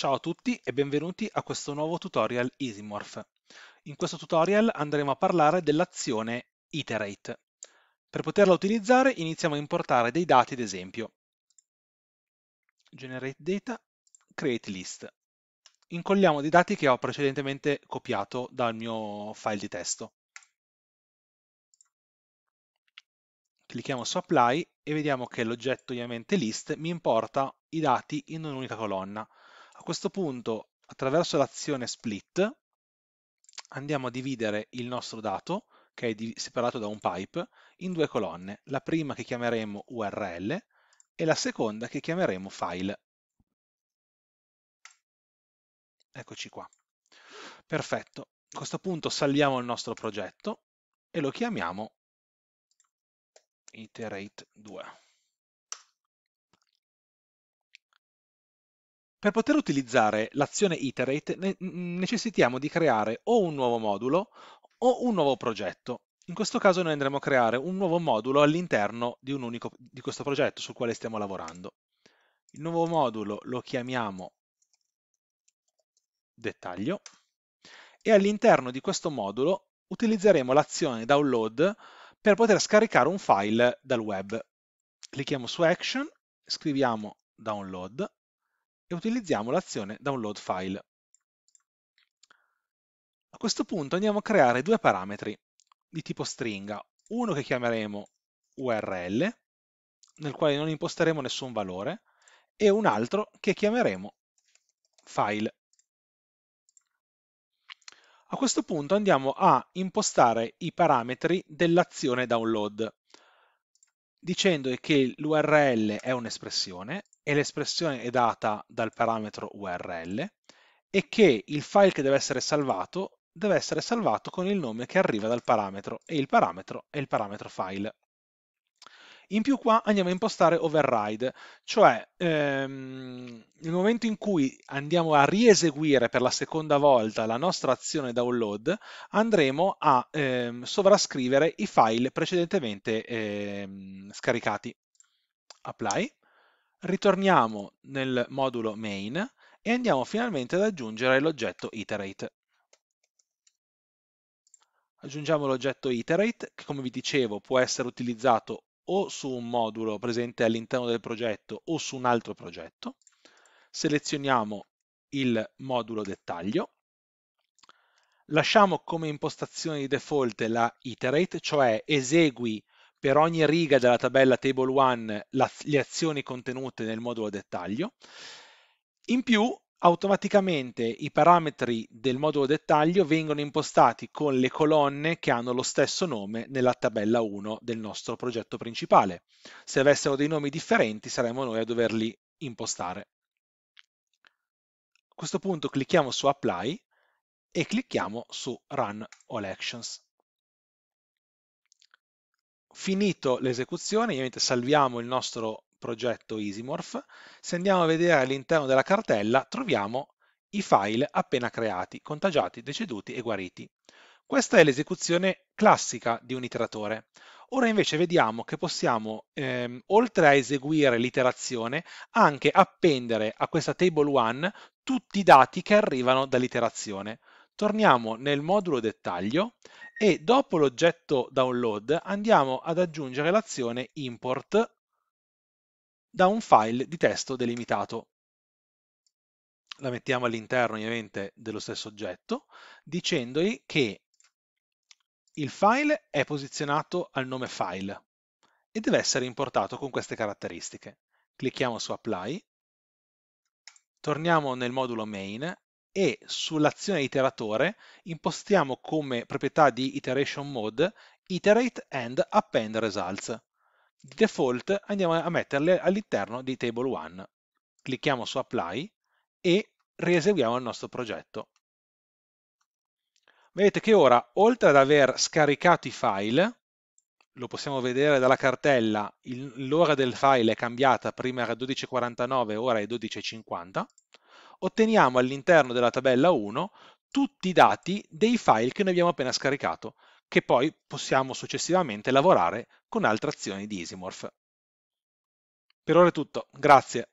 Ciao a tutti e benvenuti a questo nuovo tutorial EasyMorph. In questo tutorial andremo a parlare dell'azione iterate. Per poterla utilizzare iniziamo a importare dei dati ad esempio. Generate data, create list. Incolliamo dei dati che ho precedentemente copiato dal mio file di testo. Clicchiamo su apply e vediamo che l'oggetto ovviamente list mi importa i dati in un'unica colonna. A questo punto, attraverso l'azione split, andiamo a dividere il nostro dato, che è separato da un pipe, in due colonne, la prima che chiameremo URL e la seconda che chiameremo file. Eccoci qua. Perfetto. A questo punto salviamo il nostro progetto e lo chiamiamo iterate2. Per poter utilizzare l'azione iterate ne- necessitiamo di creare o un nuovo modulo o un nuovo progetto. In questo caso noi andremo a creare un nuovo modulo all'interno di, un di questo progetto sul quale stiamo lavorando. Il nuovo modulo lo chiamiamo dettaglio e all'interno di questo modulo utilizzeremo l'azione download per poter scaricare un file dal web. Clicchiamo su Action, scriviamo download e utilizziamo l'azione download file. A questo punto andiamo a creare due parametri di tipo stringa, uno che chiameremo url, nel quale non imposteremo nessun valore, e un altro che chiameremo file. A questo punto andiamo a impostare i parametri dell'azione download, dicendo che l'URL è un'espressione e l'espressione è data dal parametro URL e che il file che deve essere salvato deve essere salvato con il nome che arriva dal parametro e il parametro è il parametro file. In più qua andiamo a impostare override, cioè ehm, nel momento in cui andiamo a rieseguire per la seconda volta la nostra azione download, andremo a ehm, sovrascrivere i file precedentemente ehm, scaricati. Apply. Ritorniamo nel modulo main e andiamo finalmente ad aggiungere l'oggetto iterate aggiungiamo l'oggetto iterate che come vi dicevo può essere utilizzato o su un modulo presente all'interno del progetto o su un altro progetto. Selezioniamo il modulo dettaglio. Lasciamo come impostazione di default la iterate, cioè esegui per ogni riga della tabella table 1 le azioni contenute nel modulo dettaglio. In più automaticamente i parametri del modulo dettaglio vengono impostati con le colonne che hanno lo stesso nome nella tabella 1 del nostro progetto principale. Se avessero dei nomi differenti saremmo noi a doverli impostare. A questo punto clicchiamo su Apply e clicchiamo su Run All Actions. Finito l'esecuzione, ovviamente salviamo il nostro progetto EasyMorph, se andiamo a vedere all'interno della cartella troviamo i file appena creati, contagiati, deceduti e guariti. Questa è l'esecuzione classica di un iteratore. Ora invece vediamo che possiamo, ehm, oltre a eseguire l'iterazione, anche appendere a questa table 1 tutti i dati che arrivano dall'iterazione. Torniamo nel modulo dettaglio e dopo l'oggetto download andiamo ad aggiungere l'azione import da un file di testo delimitato. La mettiamo all'interno ovviamente dello stesso oggetto dicendogli che il file è posizionato al nome file e deve essere importato con queste caratteristiche. Clicchiamo su apply, torniamo nel modulo main e sull'azione iteratore impostiamo come proprietà di iteration mode iterate and append results. Di default andiamo a metterle all'interno di Table 1. Clicchiamo su Apply e rieseguiamo il nostro progetto. Vedete che ora, oltre ad aver scaricato i file, lo possiamo vedere dalla cartella, l'ora del file è cambiata, prima era 12.49, ora è 12.50, otteniamo all'interno della tabella 1 tutti i dati dei file che noi abbiamo appena scaricato che poi possiamo successivamente lavorare con altre azioni di Isimorph. Per ora è tutto, grazie.